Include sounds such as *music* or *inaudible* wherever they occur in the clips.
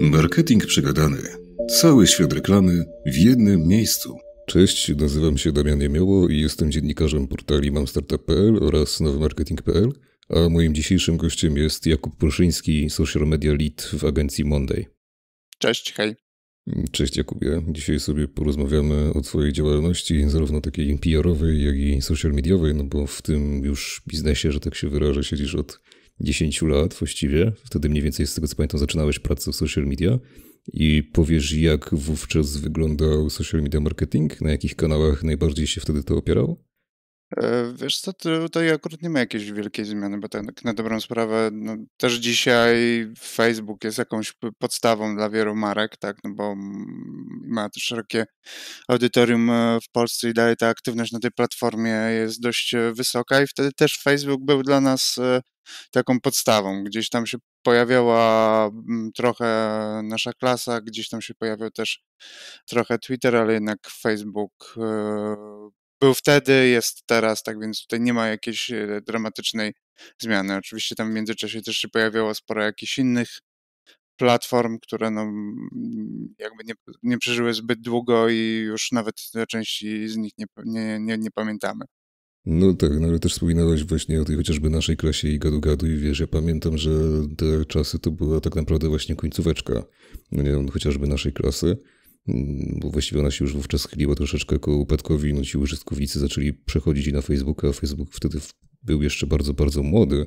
Marketing przegadany. Cały świat reklamy w jednym miejscu. Cześć, nazywam się Damian Jemioło i jestem dziennikarzem portali mamstartup.pl oraz nowymarketing.pl, a moim dzisiejszym gościem jest Jakub Pruszyński, social media lead w agencji Monday. Cześć, hej. Cześć Jakubie. Dzisiaj sobie porozmawiamy o Twojej działalności, zarówno takiej PR-owej, jak i social mediowej, no bo w tym już biznesie, że tak się wyrażę, siedzisz od 10 lat właściwie. Wtedy mniej więcej z tego co pamiętam zaczynałeś pracę w social media. I powiesz, jak wówczas wyglądał social media marketing? Na jakich kanałach najbardziej się wtedy to opierał? E, wiesz co, tutaj akurat nie ma jakiejś wielkiej zmiany, bo tak na dobrą sprawę no, też dzisiaj Facebook jest jakąś podstawą dla wielu marek, tak, no bo mm, ma to szerokie audytorium e, w Polsce i dalej ta aktywność na tej platformie jest dość e, wysoka i wtedy też Facebook był dla nas taką podstawą. Gdzieś tam się pojawiała mm, trochę nasza klasa, gdzieś tam się pojawiał też trochę Twitter, ale jednak Facebook był wtedy, jest teraz, tak więc tutaj nie ma jakiejś e, dramatycznej zmiany. Oczywiście tam w międzyczasie też się pojawiało sporo jakichś innych platform, które no, jakby nie, nie przeżyły zbyt długo i już nawet części z nich nie, nie, nie, nie pamiętamy. No tak, no ale też wspominałeś właśnie o tej chociażby naszej klasie i gadu gadu i wiesz, ja pamiętam, że te czasy to była tak naprawdę właśnie końcóweczka, no nie wiem, chociażby naszej klasy. Mm, bo właściwie ona się już wówczas chyliła troszeczkę ku upadkowi, no ci użytkownicy zaczęli przechodzić na Facebooka, a Facebook wtedy był jeszcze bardzo, bardzo młody,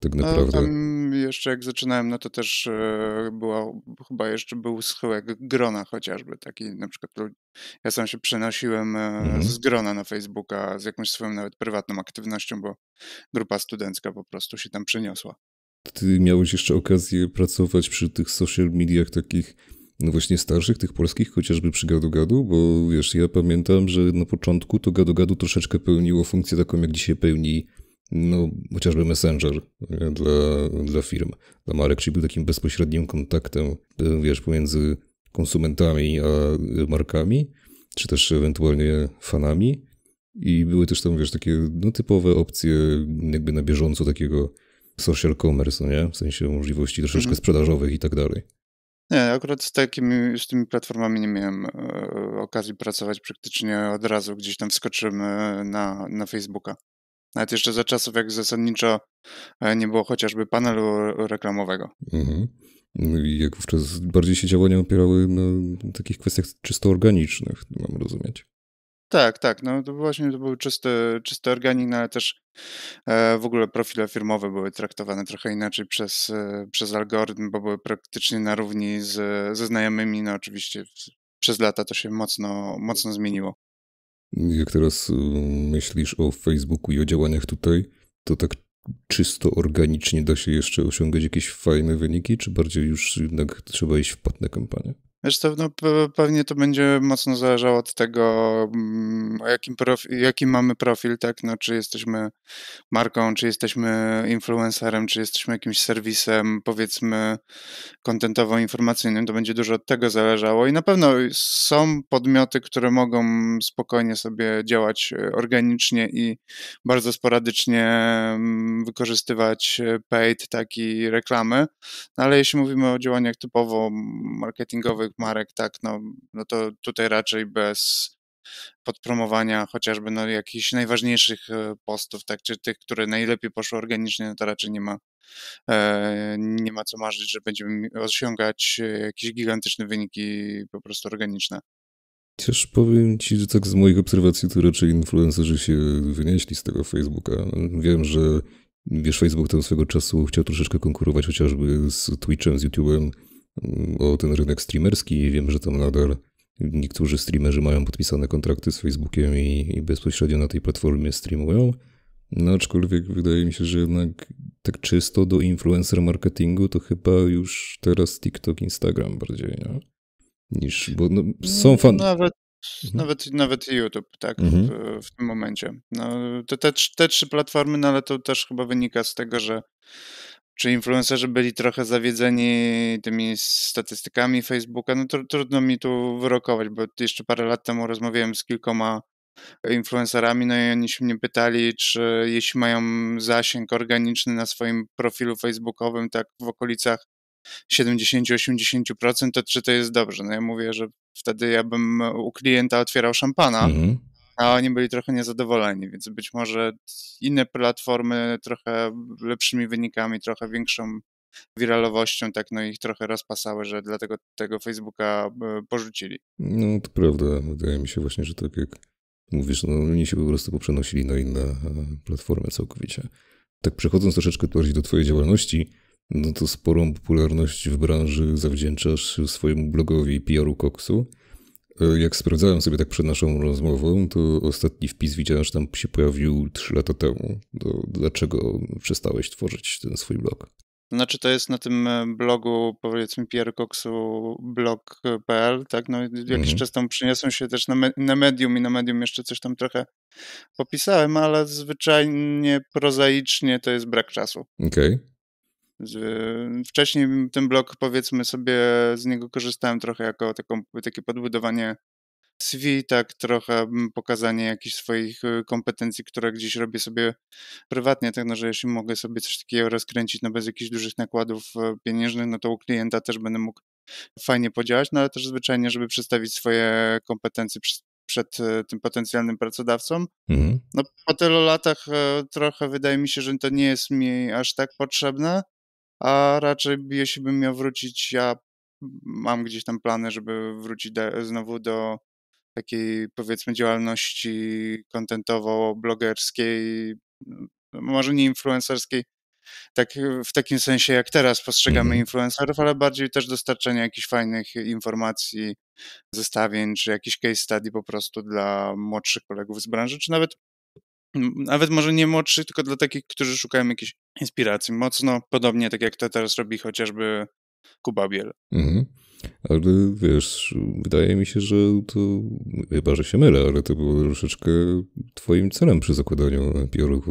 tak no, naprawdę. No, tam jeszcze jak zaczynałem, no to też e, była, chyba jeszcze był schyłek grona chociażby, taki na przykład ja sam się przenosiłem e, mhm. z grona na Facebooka z jakąś swoją nawet prywatną aktywnością, bo grupa studencka po prostu się tam przeniosła. Ty miałeś jeszcze okazję pracować przy tych social mediach takich no właśnie starszych, tych polskich, chociażby przy gadu-gadu, bo wiesz, ja pamiętam, że na początku to gadu-gadu troszeczkę pełniło funkcję taką, jak dzisiaj pełni no, chociażby Messenger dla, dla firm, dla marek, czyli był takim bezpośrednim kontaktem, e, wiesz, pomiędzy konsumentami a e, markami, czy też ewentualnie fanami. I były też tam, wiesz, takie no, typowe opcje jakby na bieżąco takiego social commerce, no nie? W sensie możliwości troszeczkę mm -hmm. sprzedażowych i tak dalej. Nie, akurat z takimi, z tymi platformami nie miałem e, okazji pracować praktycznie od razu. Gdzieś tam wskoczyłem na, na Facebooka. Nawet jeszcze za czasów, jak zasadniczo e, nie było chociażby panelu reklamowego. Mhm. No jak wówczas bardziej się działania opierały na no, takich kwestiach czysto organicznych, mam rozumieć. Tak, tak. No to właśnie to był czysty, czysty organin, no ale też e, w ogóle profile firmowe były traktowane trochę inaczej przez, e, przez algorytm, bo były praktycznie na równi z, ze znajomymi. No oczywiście przez lata to się mocno, mocno zmieniło. Jak teraz e, myślisz o Facebooku i o działaniach tutaj, to tak czysto organicznie da się jeszcze osiągać jakieś fajne wyniki, czy bardziej już jednak trzeba iść w płatne kampanie? Zresztą no, pewnie to będzie mocno zależało od tego, mm, jakim jaki mamy profil, tak? No, czy jesteśmy marką, czy jesteśmy influencerem, czy jesteśmy jakimś serwisem, powiedzmy, kontentowo-informacyjnym. To będzie dużo od tego zależało i na pewno są podmioty, które mogą spokojnie sobie działać e, organicznie i bardzo sporadycznie mm, wykorzystywać e, paid, tak i reklamy. No, ale jeśli mówimy o działaniach typowo mm, marketingowych, marek, tak, no, no to tutaj raczej bez podpromowania chociażby no, jakichś najważniejszych e, postów, tak, czy tych, które najlepiej poszły organicznie, no to raczej nie ma, e, nie ma co marzyć, że będziemy osiągać e, jakieś gigantyczne wyniki po prostu organiczne. Chociaż powiem ci, że tak z moich obserwacji to raczej influencerzy się wynieśli z tego Facebooka. Wiem, że wiesz, Facebook tam swego czasu chciał troszeczkę konkurować chociażby z Twitchem, z YouTube'em, o ten rynek streamerski. Wiem, że tam nadal niektórzy streamerzy mają podpisane kontrakty z Facebookiem i, i bezpośrednio na tej platformie streamują. No aczkolwiek wydaje mi się, że jednak tak czysto do influencer marketingu to chyba już teraz TikTok, Instagram bardziej, nie? Niż, bo no, są mm, fan... Nawet, mhm. nawet, nawet YouTube, tak, mhm. w, w, tym momencie. No, te, te, te trzy platformy, no ale to też chyba wynika z tego, że czy influencerzy byli trochę zawiedzeni tymi statystykami Facebooka, no to trudno mi tu wyrokować, bo jeszcze parę lat temu rozmawiałem z kilkoma influencerami, no i oni się mnie pytali, czy jeśli mają zasięg organiczny na swoim profilu facebookowym, tak w okolicach 70-80%, to czy to jest dobrze? No ja mówię, że wtedy ja bym u klienta otwierał szampana, mm -hmm a oni byli trochę niezadowoleni, więc być może inne platformy trochę lepszymi wynikami, trochę większą wiralowością, tak no ich trochę rozpasały, że dlatego tego Facebooka e, porzucili. No to prawda, wydaje mi się właśnie, że tak jak mówisz, no oni się po prostu poprzenosili na inne e, platformy całkowicie. Tak przechodząc troszeczkę bardziej do twojej działalności, no to sporą popularność w branży zawdzięczasz swojemu blogowi PR-u Koksu. E, jak sprawdzałem sobie tak przed naszą rozmową, to ostatni wpis widziałem, że tam się pojawił 3 lata temu. To dlaczego przestałeś tworzyć ten swój blog? Znaczy to jest na tym e, blogu, powiedzmy, Piercoxu blog.pl, tak? No jakiś mhm. czas tam przyniosłem się też na, me na medium i na medium jeszcze coś tam trochę popisałem, ale zwyczajnie prozaicznie to jest brak czasu. Okej. Okay. Wcześniej ten blog, powiedzmy sobie, z niego korzystałem trochę jako taką, takie podbudowanie CV, tak trochę mm, pokazanie jakichś swoich y, kompetencji, które gdzieś robię sobie prywatnie, tak no, że jeśli mogę sobie coś takiego rozkręcić, no bez jakichś dużych nakładów e, pieniężnych, no to u klienta też będę mógł fajnie podziałać, no ale też zwyczajnie, żeby przedstawić swoje kompetencje przed e, tym potencjalnym pracodawcą. Mhm. No po tylu latach e, trochę wydaje mi się, że to nie jest mi aż tak potrzebne, a raczej jeśli bym miał wrócić, ja mam gdzieś tam plany, żeby wrócić do, znowu do takiej powiedzmy działalności kontentowo-blogerskiej, mm, może nie influencerskiej, tak, w takim sensie jak teraz postrzegamy mm -hmm. influencerów, ale bardziej też dostarczenia jakichś fajnych informacji, zestawień czy jakichś case study po prostu dla młodszych kolegów z branży, czy nawet nawet może nie młodszych, tylko dla takich, którzy szukają jakiejś inspiracji. Mocno podobnie tak jak to teraz robi chociażby Kuba Biel. Mhm. Ale wiesz, wydaje mi się, że to, chyba że się mylę, ale to było troszeczkę twoim celem przy zakładaniu PR-u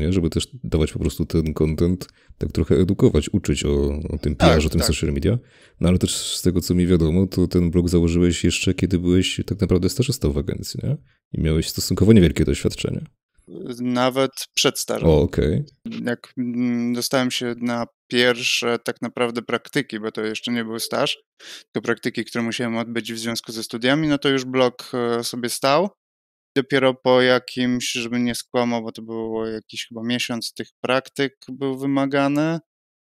nie? Żeby też dawać po prostu ten content, tak trochę edukować, uczyć o, o tym PR, tak, o tym tak. social media. No ale też z tego, co mi wiadomo, to ten blog założyłeś jeszcze, kiedy byłeś tak naprawdę starzystą w agencji, nie? I miałeś stosunkowo niewielkie doświadczenie nawet przed stażem. O, okay. Jak mm, dostałem się na pierwsze tak naprawdę praktyki, bo to jeszcze nie był staż, to praktyki, które musiałem odbyć w związku ze studiami, no to już blok e, sobie stał. Dopiero po jakimś, żeby nie skłamał, bo to było jakiś chyba miesiąc tych praktyk był wymagany,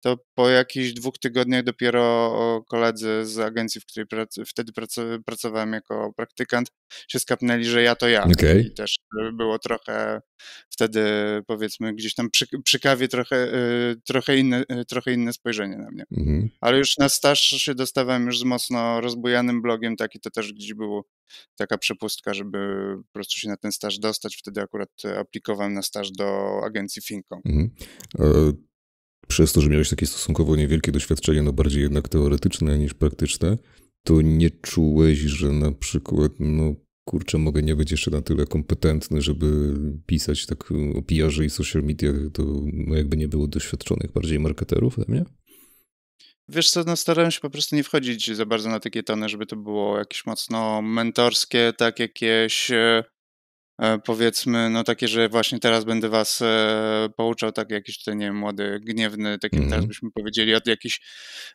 to po jakichś dwóch tygodniach dopiero koledzy z agencji, w której prac wtedy pracowałem jako praktykant, się skapnęli, że ja to ja. Okay. I też e, było trochę wtedy, powiedzmy, gdzieś tam przy, przy kawie trochę, e, trochę, inne, e, trochę inne spojrzenie na mnie. Mhm. Ale już na staż się dostawałem już z mocno rozbujanym blogiem, taki to też gdzieś było taka przepustka, żeby po prostu się na ten staż dostać. Wtedy akurat aplikowałem na staż do agencji Fincom. Mhm przez to, że miałeś takie stosunkowo niewielkie doświadczenie, no bardziej jednak teoretyczne niż praktyczne, to nie czułeś, że na przykład, no kurczę, mogę nie być jeszcze na tyle kompetentny, żeby pisać tak o pr i social mediach, to no jakby nie było doświadczonych bardziej marketerów ode mnie? Wiesz co, no starałem się po prostu nie wchodzić za bardzo na takie tony, żeby to było jakieś mocno mentorskie, tak jakieś e, E, powiedzmy, no takie, że właśnie teraz będę was e, pouczał, tak jakiś ten, nie wiem, młody, gniewny, takim mhm. mm. teraz byśmy powiedzieli, od jakichś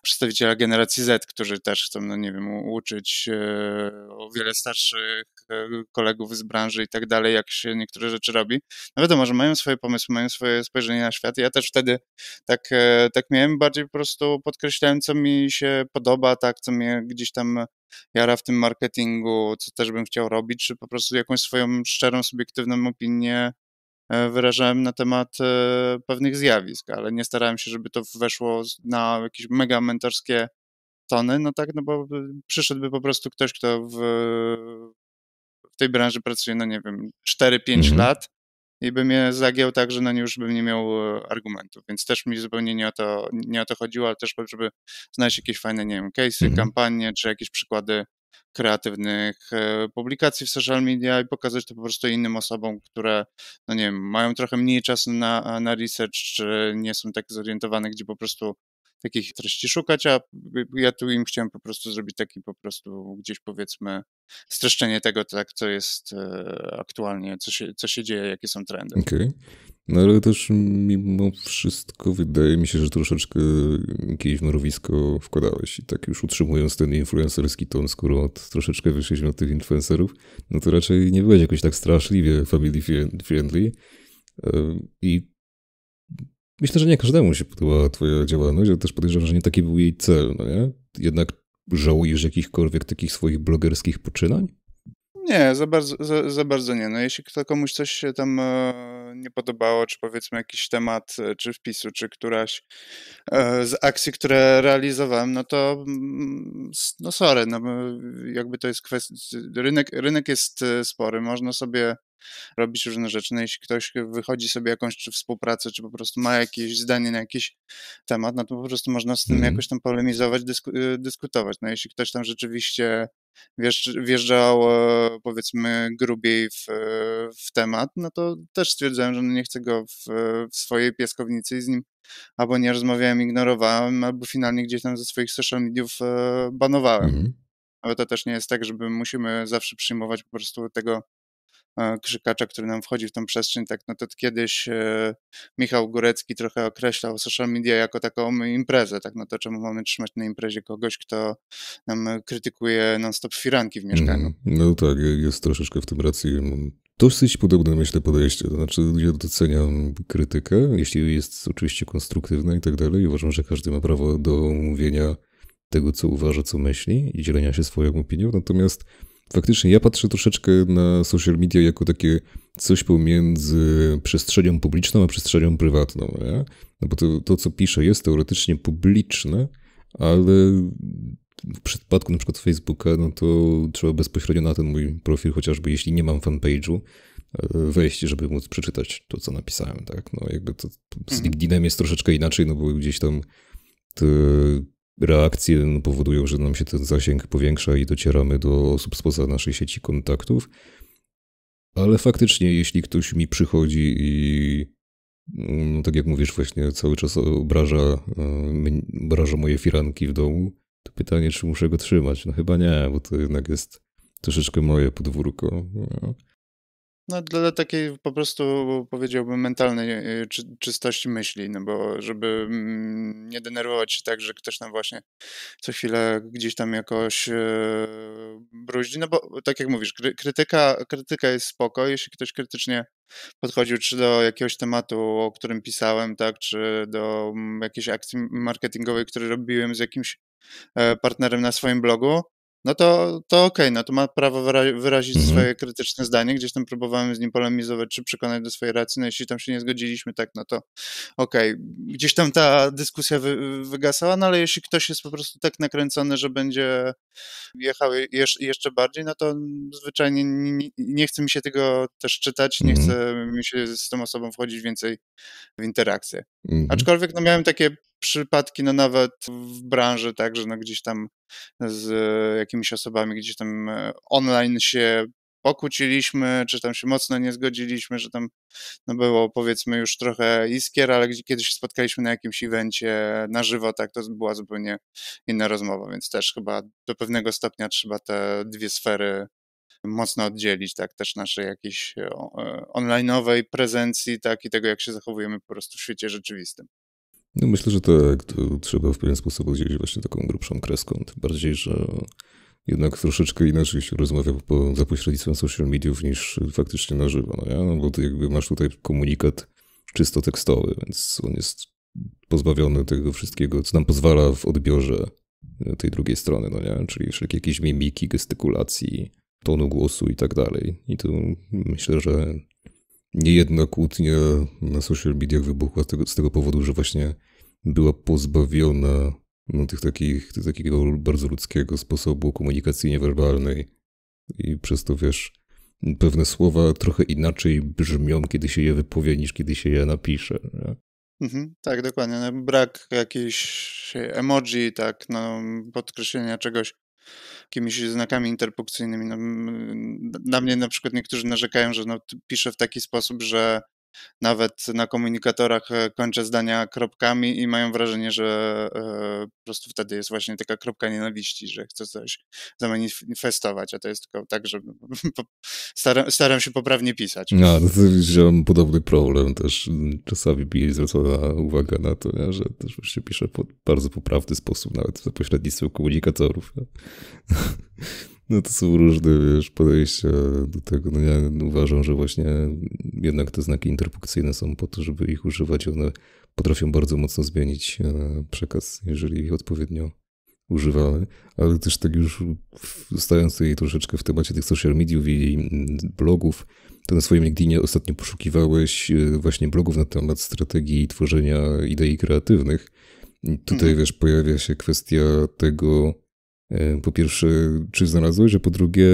przedstawiciela generacji Z, którzy też chcą, no nie wiem, uczyć e, o wiele starszych e, kolegów z branży i tak dalej, jak się niektóre rzeczy robi. No wiadomo, że mają swoje pomysły, mają swoje spojrzenie na świat. Ja też wtedy tak, e, tak miałem, bardziej po prostu podkreślałem, co mi się podoba, tak, co mnie gdzieś tam jara w tym marketingu, co też bym chciał robić, czy po prostu jakąś swoją szczerą, subiektywną opinię e, wyrażałem na temat e, pewnych zjawisk, ale nie starałem się, żeby to weszło na jakieś mega mentorskie tony, no tak, no bo e, przyszedłby po prostu ktoś, kto w, w tej branży pracuje, no nie wiem, 4-5 mhm. lat, i bym je zagiął tak, że na nie już bym nie miał e, argumentów, więc też mi zupełnie nie o to, nie o to chodziło, ale też żeby znaleźć jakieś fajne, nie wiem, case'y, mhm. kampanie, czy jakieś przykłady kreatywnych e, publikacji w social media i pokazać to po prostu innym osobom, które, no nie wiem, mają trochę mniej czasu na, e, na research, czy nie są tak zorientowane, gdzie po prostu takich treści szukać, a ja tu im chciałem po prostu zrobić taki po prostu gdzieś powiedzmy streszczenie tego, tak, co jest e, aktualnie, co się, co się dzieje, jakie są trendy. Okej. Okay. No ale też mimo wszystko wydaje mi się, że troszeczkę jakieś mrowisko wkładałeś i tak już utrzymując ten influencerski ton, skoro od, troszeczkę wyszliśmy od tych influencerów, no to raczej nie byłeś jakoś tak straszliwie family friendly e, i Myślę, że nie każdemu się podobała twoja działalność, ale też podejrzewam, że nie taki był jej cel, no nie? Jednak żałujesz jakichkolwiek takich swoich blogerskich poczynań? Nie, za bardzo, za, za bardzo nie. No, jeśli kto, komuś coś się tam e, nie podobało, czy powiedzmy jakiś temat, e, czy wpisu, czy któraś e, z akcji, które realizowałem, no to mm, no sorry, no jakby to jest kwestia, rynek, rynek jest e, spory, można sobie robić różne rzeczy. No jeśli ktoś wychodzi sobie jakąś czy współpracę, czy po prostu ma jakieś zdanie na jakiś temat, no to po prostu można z tym mm. jakoś tam polemizować, dysku, e, dyskutować. No jeśli ktoś tam rzeczywiście wjeżdżał e, powiedzmy grubiej w, e, w temat, no to też stwierdzałem, że no nie chcę go w, w swojej piaskownicy i z nim albo nie rozmawiałem, ignorowałem, albo finalnie gdzieś tam ze swoich social mediów banowałem. Mm. Ale to też nie jest tak, żeby musimy zawsze przyjmować po prostu tego E, krzykacza, który nam wchodzi w tą przestrzeń, tak no to kiedyś e, Michał Górecki trochę określał social media jako taką imprezę, tak no to czemu mamy trzymać na imprezie kogoś, kto nam krytykuje non-stop firanki w mieszkaniu. Mhm. No tak, jest troszeczkę w tym racji dosyć podobne, myślę, podejście. To znaczy, ja doceniam krytykę, jeśli jest oczywiście konstruktywna i tak dalej. Uważam, że każdy ma prawo do mówienia tego, co uważa, co myśli i dzielenia się swoją opinią. Natomiast faktycznie ja patrzę troszeczkę na social media jako takie coś pomiędzy przestrzenią publiczną a przestrzenią prywatną. Nie? No bo to, to, co piszę, jest teoretycznie publiczne, ale w przypadku na przykład Facebooka, no to trzeba bezpośrednio na ten mój profil, chociażby jeśli nie mam fanpage'u, e, wejść, żeby móc przeczytać to, co napisałem, tak? No jakby to z mhm. LinkedInem jest troszeczkę inaczej, no bo gdzieś tam reakcje powodują, że nam się ten zasięg powiększa i docieramy do osób spoza naszej sieci kontaktów. Ale faktycznie, jeśli ktoś mi przychodzi i no, tak jak mówisz, właśnie cały czas obraża, e, obraża moje firanki w domu, to pytanie, czy muszę go trzymać? No chyba nie, bo to jednak jest troszeczkę moje podwórko. No. No, dla takiej po prostu powiedziałbym mentalnej e, czy, czystości myśli, no bo żeby mm, nie denerwować się tak, że ktoś nam właśnie co chwilę gdzieś tam jakoś e, bruździ, no bo tak jak mówisz, krytyka, krytyka jest spoko, jeśli ktoś krytycznie podchodził czy do jakiegoś tematu, o którym pisałem, tak, czy do mm, jakiejś akcji marketingowej, którą robiłem z jakimś e, partnerem na swoim blogu, no to, to okej, okay, no to ma prawo wyrazić mhm. swoje krytyczne zdanie. Gdzieś tam próbowałem z nim polemizować, czy przekonać do swojej racji. No jeśli tam się nie zgodziliśmy, tak, no to okej. Okay. Gdzieś tam ta dyskusja wy, wygasała, no ale jeśli ktoś jest po prostu tak nakręcony, że będzie jechał jeż, jeszcze bardziej, no to zwyczajnie nie, nie chce mi się tego też czytać, mhm. nie chce mi się z tą osobą wchodzić więcej w interakcję. Mhm. Aczkolwiek no miałem takie przypadki, no nawet w branży, także no gdzieś tam z jakimiś osobami gdzieś tam e, online się pokłóciliśmy, czy tam się mocno nie zgodziliśmy, że tam no było powiedzmy już trochę iskier, ale kiedy się spotkaliśmy na jakimś evencie na żywo, tak to była zupełnie inna rozmowa, więc też chyba do pewnego stopnia trzeba te dwie sfery mocno oddzielić, tak, też naszej jakiejś e, e, online'owej prezencji, tak, i tego, jak się zachowujemy po prostu w świecie rzeczywistym. No myślę, że tak. To trzeba w pewien sposób oddzielić właśnie taką grubszą kreską. Tym bardziej, że jednak troszeczkę inaczej się rozmawia po, za pośrednictwem social mediów niż faktycznie na żywo. No, ja? no bo ty jakby masz tutaj komunikat czysto tekstowy, więc on jest pozbawiony tego wszystkiego, co nam pozwala w odbiorze tej drugiej strony, no nie? Czyli wszelkie jakieś mimiki, gestykulacji, tonu głosu i tak dalej. I tu myślę, że niejedna kłótnia na social mediach wybuchła z tego, z tego powodu, że właśnie była pozbawiona no, tych takich, tych takiego bardzo ludzkiego sposobu komunikacji niewerbalnej. I przez to wiesz, pewne słowa trochę inaczej brzmią, kiedy się je wypowie, niż kiedy się je napisze. Nie? Mhm, tak, dokładnie. No, brak jakiejś emoji, tak, no, podkreślenia czegoś jakimiś znakami interpunkcyjnymi. No, na mnie na przykład niektórzy narzekają, że no, piszę w taki sposób, że nawet na komunikatorach e, kończę zdania kropkami i mają wrażenie, że e, po prostu wtedy jest właśnie taka kropka nienawiści, że chcę coś zamanifestować, a to jest tylko tak, że *laughs* staram, staram się poprawnie pisać. No, ja mam podobny problem też. Mm, czasami mi zwracała uwaga na to, że też właśnie piszę w bardzo poprawny sposób, nawet za pośrednictwem komunikatorów. *laughs* No to są różne, wiesz, podejścia do tego. No ja uważam, że właśnie jednak te znaki interpunkcyjne są po to, żeby ich używać. One potrafią bardzo mocno zmienić e, przekaz, jeżeli ich odpowiednio używamy, ale też tak już stając tutaj troszeczkę w temacie tych social mediów i mm, blogów, to na swoim LinkedInie ostatnio poszukiwałeś e, właśnie blogów na temat strategii tworzenia idei kreatywnych. I tutaj mhm. wiesz, pojawia się kwestia tego, E, po pierwsze, czy znalazłeś, że po drugie,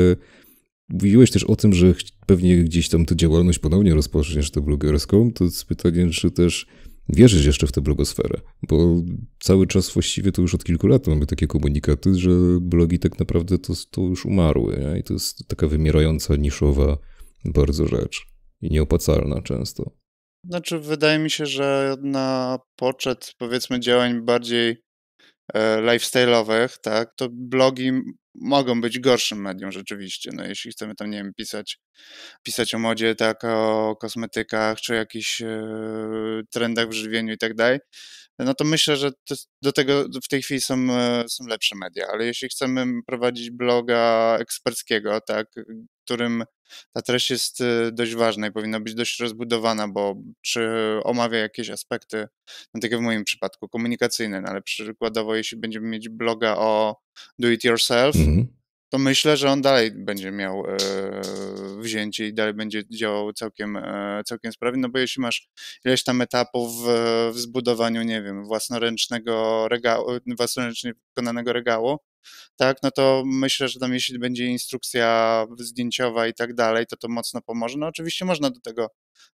mówiłeś też o tym, że pewnie gdzieś tam tę działalność ponownie rozpoczniesz, tę blogerską. To jest pytanie, czy też wierzysz jeszcze w tę blogosferę? Bo cały czas właściwie to już od kilku lat mamy takie komunikaty, że blogi tak naprawdę to, to już umarły. Nie? I to jest taka wymierająca, niszowa bardzo rzecz i nieopłacalna często. Znaczy, wydaje mi się, że na poczet powiedzmy działań bardziej E, lifestyle'owych, tak, to blogi mogą być gorszym medium rzeczywiście. No, jeśli chcemy tam, nie wiem, pisać, pisać o modzie, tak, o kosmetykach, czy o jakichś e, trendach w żywieniu i tak dalej, no to myślę, że do tego w tej chwili są, e, są lepsze media, ale jeśli chcemy prowadzić bloga eksperckiego, tak, którym ta treść jest e, dość ważna i powinna być dość rozbudowana, bo czy omawia jakieś aspekty, no takie w moim przypadku, komunikacyjne, no ale przykładowo jeśli będziemy mieć bloga o do it yourself, mm -hmm to myślę, że on dalej będzie miał e, wzięcie i dalej będzie działał całkiem, e, całkiem sprawnie, no bo jeśli masz ileś tam etapów w, w zbudowaniu, nie wiem, własnoręcznego regału, własnoręcznie wykonanego regału, tak, no to myślę, że tam jeśli będzie instrukcja zdjęciowa i tak dalej, to to mocno pomoże. No oczywiście można do tego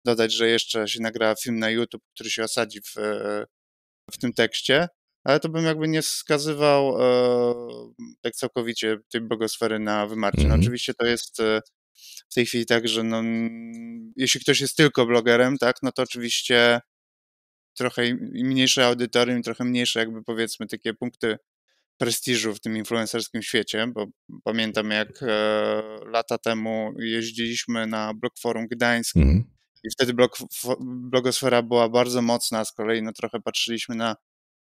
dodać, że jeszcze się nagra film na YouTube, który się osadzi w, w tym tekście, ale to bym jakby nie wskazywał e, tak całkowicie tej blogosfery na wymarcie. No, mhm. oczywiście to jest e, w tej chwili tak, że no, jeśli ktoś jest tylko blogerem, tak, no to oczywiście trochę mniejsze audytorium, trochę mniejsze jakby powiedzmy takie punkty prestiżu w tym influencerskim świecie, bo pamiętam jak e, lata temu jeździliśmy na Blogforum Gdańsk mm. i wtedy blog, blogosfera była bardzo mocna, z kolei no trochę patrzyliśmy na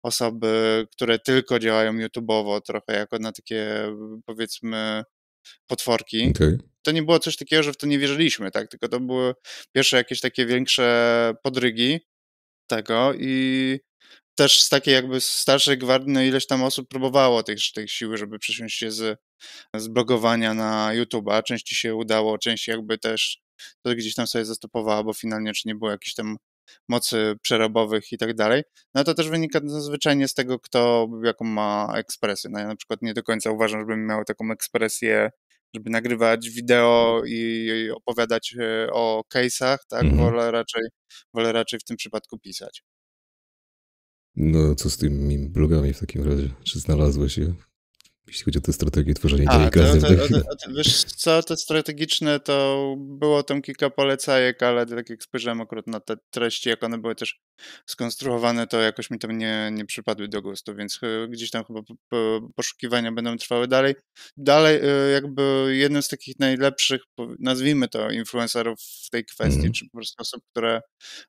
osoby, które tylko działają YouTubeowo, trochę jako na takie mm, powiedzmy potworki. Okay. To nie było coś takiego, że w to nie wierzyliśmy, tak? Tylko to były pierwsze jakieś takie większe podrygi tego i też z takiej jakby starszej gwardii, no ileś tam osób próbowało tej, tej siły, żeby przesiąść się z, z blogowania na YouTube'a. Części się udało, część jakby też to gdzieś tam sobie zastopowała, bo finalnie czy nie było jakichś tam mocy przerobowych i tak dalej, no to też wynika zwyczajnie z tego, kto jaką ma ekspresję. No ja na przykład nie do końca uważam, żebym miał taką ekspresję, żeby nagrywać wideo i opowiadać e, o case'ach, tak? Mhm. Wolę, raczej, wolę raczej w tym przypadku pisać. No co z tymi blogami w takim razie? Czy znalazłeś je? jeśli chodzi o te strategie tworzenia idei Wiesz co, te strategiczne to było tam kilka polecajek, ale tak jak spojrzałem akurat na te treści, jak one były też skonstruowane, to jakoś mi tam nie, nie przypadły do gustu, więc gdzieś tam chyba poszukiwania będą trwały dalej. Dalej y, jakby jednym z takich najlepszych, nazwijmy to, influencerów w tej kwestii, mm. czy po prostu osób, które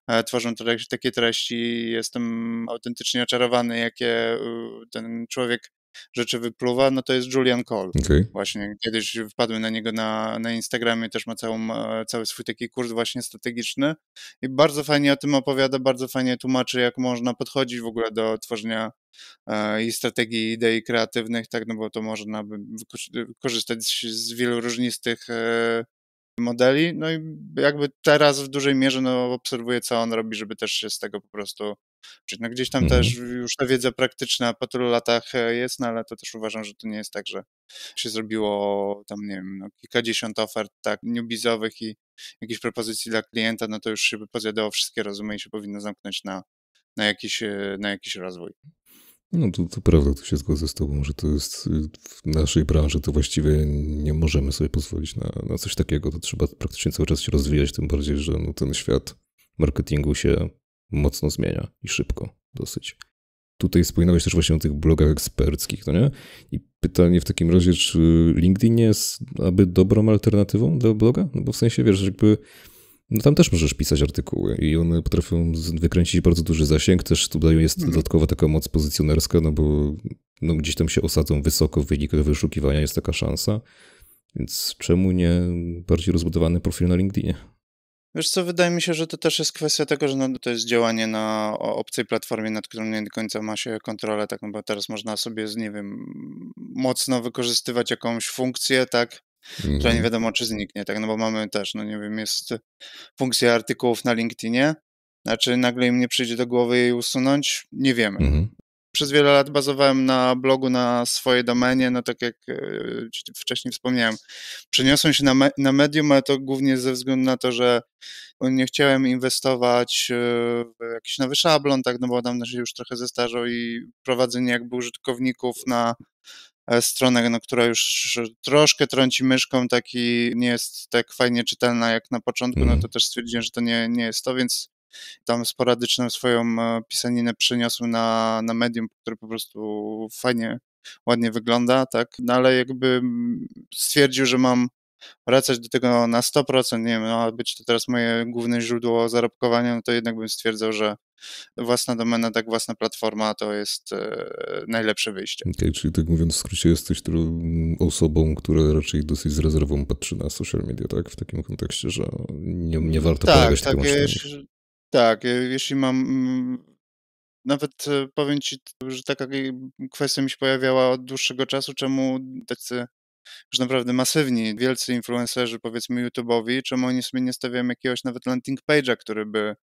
e, tworzą takie treści, jestem autentycznie oczarowany, jakie y, ten człowiek rzeczy wypluwa, no to jest Julian Cole. Okay. Właśnie kiedyś wpadłem na niego na, na Instagramie, też ma całą, e, cały swój taki kurs właśnie strategiczny i bardzo fajnie o tym opowiada, bardzo fajnie tłumaczy, jak można podchodzić w ogóle do tworzenia e, i strategii idei kreatywnych, tak, no bo to można by korzystać z, wielu różnistych e, modeli, no i jakby teraz w dużej mierze no, obserwuję, co on robi, żeby też się z tego po prostu no gdzieś tam mhm. też już ta wiedza praktyczna po tylu latach e, jest, no ale to też uważam, że to nie jest tak, że się zrobiło tam, nie wiem, no, kilkadziesiąt ofert tak newbizowych i jakichś propozycji dla klienta, no to już się by pozjadało wszystkie rozumy i się powinno zamknąć na, na, jakiś, e, na jakiś rozwój. No to, to prawda, tu się zgodzę z tobą, że to jest y, w naszej branży to właściwie nie możemy sobie pozwolić na, na coś takiego. To trzeba praktycznie cały czas się rozwijać, tym bardziej, że no, ten świat marketingu się mocno zmienia i szybko dosyć. Tutaj wspominałeś też właśnie o tych blogach eksperckich, no nie? I pytanie w takim razie, czy LinkedIn nie jest aby dobrą alternatywą dla bloga? No bo w sensie, wiesz, jakby no tam też możesz pisać artykuły i one potrafią wykręcić bardzo duży zasięg. Też tutaj jest mhm. dodatkowa taka moc pozycjonerska, no bo no gdzieś tam się osadzą wysoko w wyniku wyszukiwania, jest taka szansa. Więc czemu nie bardziej rozbudowany profil na LinkedInie? Wiesz co, wydaje mi się, że to też jest kwestia tego, że no, to jest działanie na obcej platformie, nad którą nie do końca ma się kontrolę, tak, no bo teraz można sobie, nie wiem, mocno wykorzystywać jakąś funkcję, tak, mhm. która nie wiadomo, czy zniknie, tak, no bo mamy też, no nie wiem, jest funkcja artykułów na LinkedInie, znaczy nagle im nie przyjdzie do głowy jej usunąć, nie wiemy. Mhm przez wiele lat bazowałem na blogu, na swojej domenie, no tak jak e, wcześniej wspomniałem. Przeniosłem się na, me, na medium, ale to głównie ze względu na to, że nie chciałem inwestować e, w jakiś nowy szablon, tak, no bo tam się już trochę zestarzał i prowadzenie jakby użytkowników na e, stronę, no, która już troszkę trąci myszką, taki nie jest tak fajnie czytelna jak na początku, no mm. to też stwierdziłem, że to nie, nie jest to, więc tam sporadyczną swoją e, pisaninę przyniosł na, na medium, które po prostu fajnie, ładnie wygląda, tak? No ale jakby mm, stwierdził, że mam wracać do tego na 100%, nie wiem, no, być to teraz moje główne źródło zarobkowania, no to jednak bym stwierdzał, że własna domena, tak własna platforma to jest e, najlepsze wyjście. Okay, czyli tak mówiąc w skrócie jesteś mm, osobą, która raczej dosyć z rezerwą patrzy na social media, tak? W takim kontekście, że nie, nie warto tak, polegać tak, tylko tak, e, jeśli mam. Mm, nawet e, powiem ci, że taka kwestia mi się pojawiała od dłuższego czasu, czemu tacy już naprawdę masywni, wielcy influencerzy, powiedzmy YouTube'owi, czemu oni sobie nie stawiają jakiegoś nawet landing page'a, który by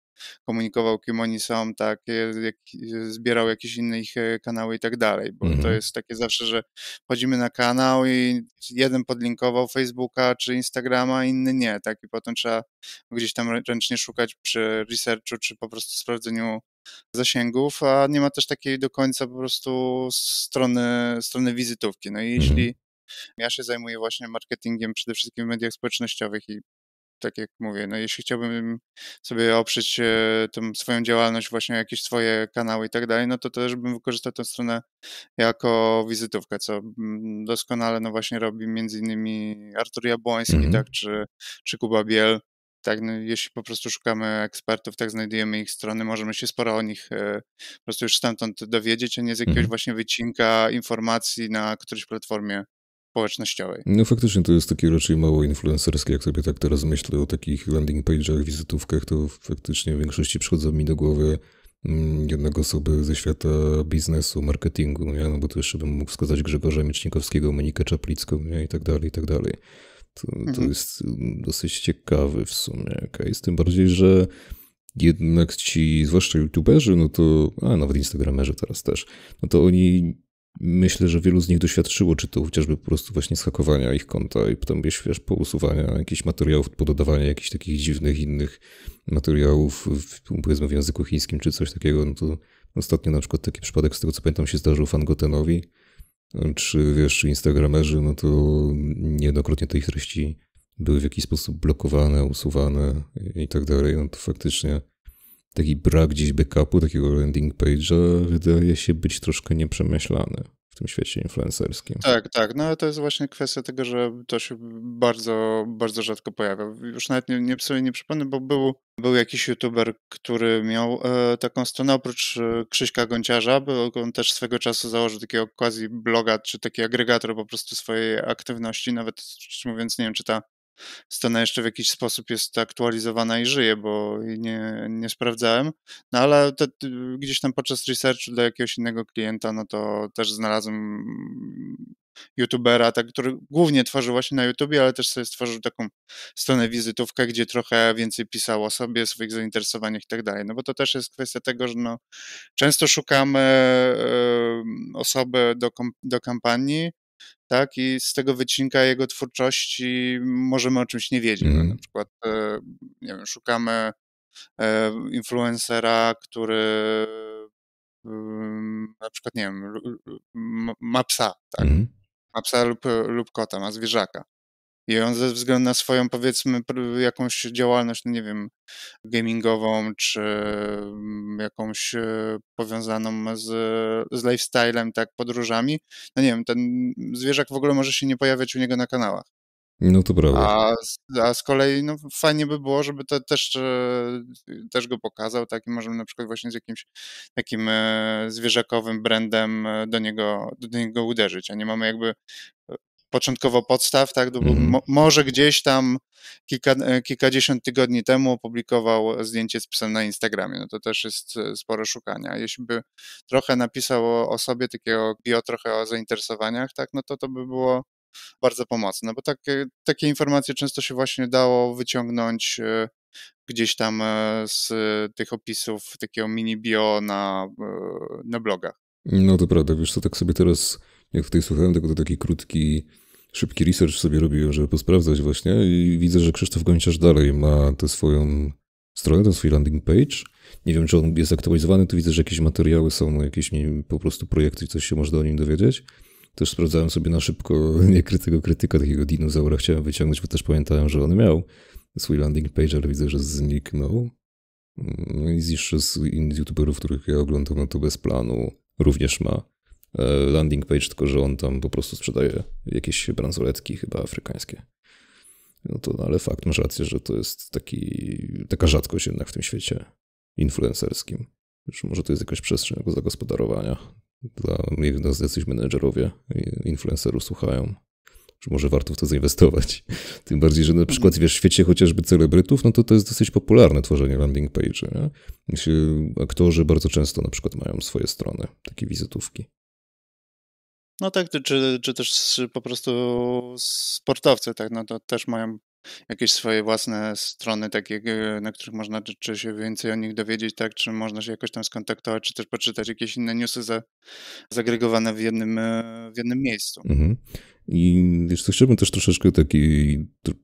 komunikował, kim oni są, tak, e, jak, e, zbierał jakieś inne ich e, kanały i tak dalej, bo mhm. to jest takie zawsze, że chodzimy na kanał i jeden podlinkował Facebooka czy Instagrama, inny nie, tak, i potem trzeba gdzieś tam ręcznie szukać przy researchu czy po prostu sprawdzeniu zasięgów, a nie ma też takiej do końca po prostu strony, strony wizytówki. No i mhm. jeśli ja się zajmuję właśnie marketingiem przede wszystkim w mediach społecznościowych i tak jak mówię, no jeśli chciałbym sobie oprzeć e, tą swoją działalność, właśnie jakieś swoje kanały i tak dalej, no to też bym wykorzystał tę stronę jako wizytówkę, co mm, doskonale no właśnie robi między innymi Artur Jabłoński, mm -hmm. tak, czy, czy Kuba Biel. Tak, no, jeśli po prostu szukamy ekspertów, tak znajdujemy ich strony, możemy się sporo o nich e, po prostu już stamtąd dowiedzieć, a nie z jakiegoś mhm. właśnie wycinka informacji na którejś platformie społecznościowej. No faktycznie to jest takie raczej mało influencerskie, jak sobie tak teraz myślę o takich landing page'ach, wizytówkach, to faktycznie w większości przychodzą mi do głowy mm, jednak osoby ze świata biznesu, marketingu, nie? no bo tu jeszcze bym mógł wskazać Grzegorza Miecznikowskiego, Monikę Czaplicką nie? i tak dalej, i tak dalej. To, to mhm. jest mm, dosyć ciekawy w sumie z tym bardziej, że jednak ci, zwłaszcza youtuberzy, no to, a nawet instagramerzy teraz też, no to oni myślę, że wielu z nich doświadczyło, czy to chociażby po prostu właśnie schakowania ich konta i potem, wiesz, po usuwaniu jakichś materiałów, pododawania jakichś takich dziwnych innych materiałów, w, powiedzmy w języku chińskim czy coś takiego, no to ostatnio na przykład taki przypadek, z tego co pamiętam, się zdarzył Fangotenowi, czy wiesz, instagramerzy, no to niejednokrotnie te ich treści były w jakiś sposób blokowane, usuwane i tak dalej, no to faktycznie taki brak gdzieś backupu, takiego landing page'a wydaje się być troszkę nieprzemyślany w tym świecie influencerskim. Tak, tak, no ale to jest właśnie kwestia tego, że to się bardzo, bardzo rzadko pojawia. Już nawet nie, nie, sobie nie przypomnę, bo był, był jakiś youtuber, który miał e, taką stronę, oprócz e, Krzyśka Gąciarza, był on też swego czasu założył takiego quasi bloga, czy taki agregator po prostu swojej aktywności, nawet mówiąc, nie wiem, czy ta scena jeszcze w jakiś sposób jest aktualizowana i żyje, bo nie, nie sprawdzałem. No ale te, gdzieś tam podczas researchu dla jakiegoś innego klienta, no to też znalazłem youtubera, tak, który głównie tworzył właśnie na YouTubie, ale też sobie stworzył taką stronę wizytówkę, gdzie trochę więcej pisał o sobie, swoich zainteresowaniach i tak dalej. No bo to też jest kwestia tego, że no, często szukamy y, osoby do, do kampanii, tak? I z tego wycinka jego twórczości możemy o czymś nie wiedzieć. Mm. Na przykład, nie wiem, szukamy influencera, który na przykład, nie wiem, ma psa, tak? Mm. Ma psa lub, lub kota, ma zwierzaka. I on ze względu na swoją, powiedzmy, jakąś działalność, no nie wiem, gamingową, czy mm, jakąś e, powiązaną z, z lifestylem, tak, podróżami, no nie wiem, ten zwierzak w ogóle może się nie pojawiać u niego na kanałach. No to prawda. A, a z kolei no, fajnie by było, żeby to też, e, też go pokazał, tak? I możemy na przykład właśnie z jakimś takim e, zwierzakowym brandem do niego, do niego uderzyć, a nie mamy jakby początkowo podstaw, tak? Mm. może gdzieś tam kilka, e, kilkadziesiąt tygodni temu opublikował zdjęcie z psem na Instagramie. No to też jest e, sporo szukania. Jeśli by trochę napisał o, o sobie takiego bio, trochę o zainteresowaniach, tak? No to to by było bardzo pomocne, no bo takie, takie informacje często się właśnie dało wyciągnąć e, gdzieś tam z tych opisów takiego mini bio na, na blogach. No to prawda, wiesz co, tak sobie teraz jak tutaj słuchałem tylko to taki krótki, szybki research sobie robiłem, żeby posprawdzać właśnie i widzę, że Krzysztof Gonciarz dalej ma tę swoją stronę, ten swój landing page. Nie wiem, czy on jest aktualizowany, tu widzę, że jakieś materiały są, no, jakieś wiem, po prostu projekty coś się można o nim dowiedzieć. Też sprawdzałem sobie na szybko *laughs* niekrytego krytyka, takiego dinozaura chciałem wyciągnąć, bo też pamiętałem, że on miał swój landing page, ale widzę, że zniknął. Mm, no i jeszcze z innych youtuberów, których ja oglądam, no to bez planu również ma E, landing page, tylko że on tam po prostu sprzedaje jakieś bransoletki chyba afrykańskie. No to, no ale fakt, masz rację, że to jest taki, taka rzadkość jednak w tym świecie influencerskim. Już może to jest jakaś przestrzeń do zagospodarowania. Dla, jak nas jacyś menedżerowie influencerów słuchają, że może warto w to zainwestować. *laughs* Tym bardziej, że na przykład wiesz, w świecie chociażby celebrytów, no to to jest dosyć popularne tworzenie landing page. Nie? Aktorzy bardzo często na przykład mają swoje strony, takie wizytówki. No tak, czy, czy też po prostu sportowcy, tak, no to też mają jakieś swoje własne strony, takie, na których można czy, czy się więcej o nich dowiedzieć, tak, czy można się jakoś tam skontaktować, czy też poczytać jakieś inne newsy za, zagregowane w jednym, e, w jednym miejscu. Mhm. I wiesz co, chciałbym też troszeczkę taki